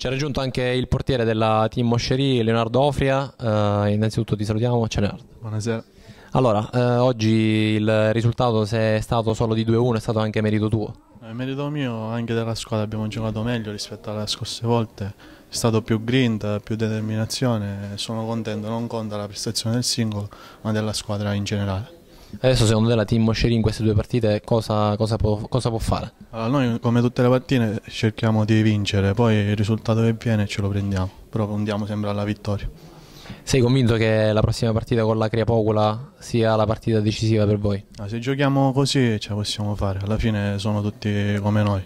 Ci ha raggiunto anche il portiere della team Mosceri, Leonardo Ofria. Eh, innanzitutto ti salutiamo, ciao Leonardo. Buonasera. Allora, eh, oggi il risultato se è stato solo di 2-1 è stato anche merito tuo. È merito mio, anche della squadra abbiamo giocato meglio rispetto alle scorse volte, è stato più grinta, più determinazione, sono contento, non conta la prestazione del singolo, ma della squadra in generale. Adesso secondo te la team Mosceri in queste due partite cosa, cosa, può, cosa può, fare? Allora, noi come tutte le partite cerchiamo di vincere, poi il risultato che viene ce lo prendiamo, però puntiamo sempre alla vittoria. Sei convinto che la prossima partita con la Criapocola sia la partita decisiva per voi? Ah, se giochiamo così ce la possiamo fare, alla fine sono tutti come noi,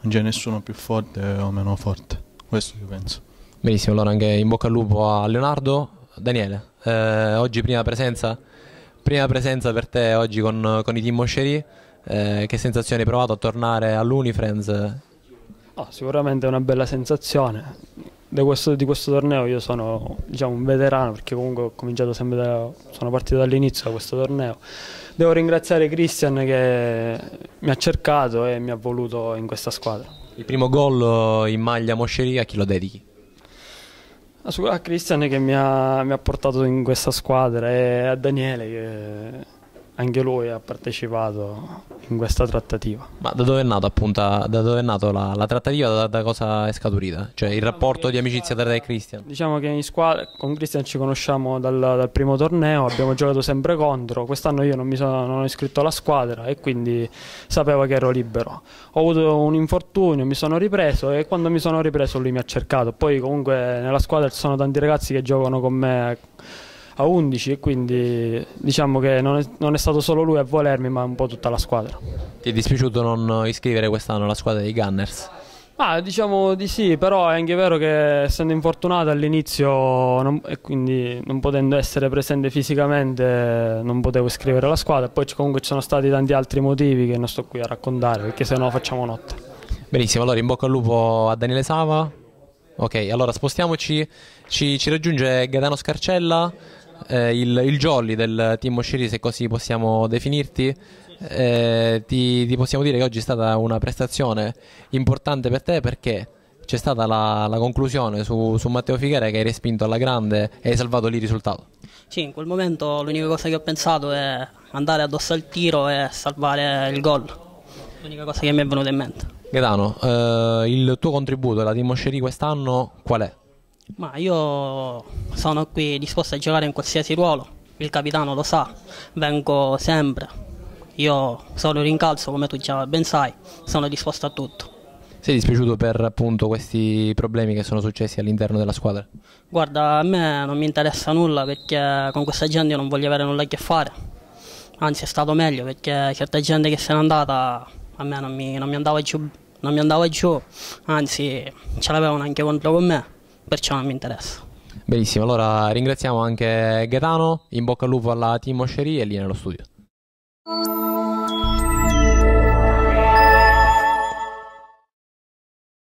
non c'è nessuno più forte o meno forte, questo io penso. Benissimo, allora anche in bocca al lupo a Leonardo. Daniele, eh, oggi prima presenza Prima presenza per te oggi con, con i team Mosceri, eh, che sensazione hai provato a tornare all'Unifriends? Oh, sicuramente è una bella sensazione, di questo, di questo, torneo io sono diciamo, un veterano perché comunque ho cominciato sempre da, sono partito dall'inizio da questo torneo devo ringraziare Christian che mi ha cercato e mi ha voluto in questa squadra il primo gol in maglia Mosceria a chi lo dedichi? A ah, ah, Cristian che mi ha, mi ha, portato in questa squadra e a Daniele che anche lui ha partecipato in questa trattativa. Ma da dove è nato appunto la, la, trattativa? Da, da, cosa è scaturita? Cioè il diciamo rapporto di amicizia tra te e Cristian? Diciamo che in squadra con Cristian ci conosciamo dal, dal, primo torneo, abbiamo giocato sempre contro. Quest'anno io non mi sono non ho iscritto alla squadra e quindi sapevo che ero libero. Ho avuto un infortunio, mi sono ripreso e quando mi sono ripreso lui mi ha cercato. Poi comunque nella squadra ci sono tanti ragazzi che giocano con me a 11 e quindi diciamo che non è, non è stato solo lui a volermi ma un po' tutta la squadra. Ti è dispiaciuto non iscrivere quest'anno la squadra dei Gunners? Ah, diciamo di sì, però è anche vero che essendo infortunato all'inizio e quindi non potendo essere presente fisicamente non potevo iscrivere la squadra, poi comunque ci sono stati tanti altri motivi che non sto qui a raccontare perché sennò facciamo notte. Benissimo, allora in bocca al lupo a Daniele Sava. Ok, allora spostiamoci, ci, ci raggiunge Gaetano Scarcella eh, il, il, jolly del team Mosciri, se così possiamo definirti. Eh, ti, ti, possiamo dire che oggi è stata una prestazione importante per te perché c'è stata la, la conclusione su, su, Matteo Figuera che hai respinto alla grande e hai salvato lì il risultato. Sì, in quel momento l'unica cosa che ho pensato è andare addosso al tiro e salvare il gol. L'unica cosa che mi è venuta in mente. Gaetano, eh, il tuo contributo alla team Mosciri quest'anno qual è? Ma io sono qui disposto a giocare in qualsiasi ruolo, il capitano lo sa, vengo sempre. Io sono rincalzo, come tu già ben sai, sono disposto a tutto. Sei dispiaciuto per appunto questi problemi che sono successi all'interno della squadra? Guarda, a me non mi interessa nulla perché con questa gente io non voglio avere nulla a che fare. Anzi, è stato meglio perché certa gente che se n'è andata a me non mi, non mi andava giù, non mi andava giù, anzi ce l'avevano anche contro con me perciò non mi interessa. Benissimo, allora ringraziamo anche Gaetano, in bocca al lupo alla team Oscerie e lì nello studio.